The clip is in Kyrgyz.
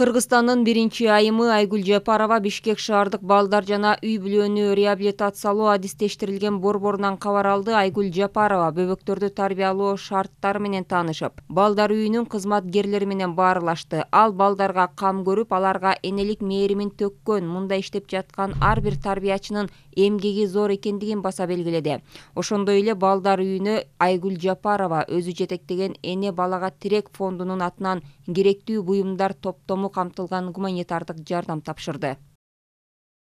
кыргызстандын биринчи айымы айгүл жапарова бишкек шаардык балдар жана үй бүлөнү реабилитациялоо адистештирилген борборунан кабар алды айгүл жапарова бөбөктөрдү тарбиялоо шарттары менен таанышып балдар үйүнүн кызматкерлери менен баарлашты ал балдарга кам көрүп аларга энелик мээримин төккөн мында иштеп жаткан ар бир тарбиячынын эмгеги зор экендигин баса белгиледи ошондой эле балдар үйүнө айгүл жапарова өзү жетектеген эне балага тирек фондунун атынан керектүү буюмдар топтому камтылган гуманитардык жардам тапшырды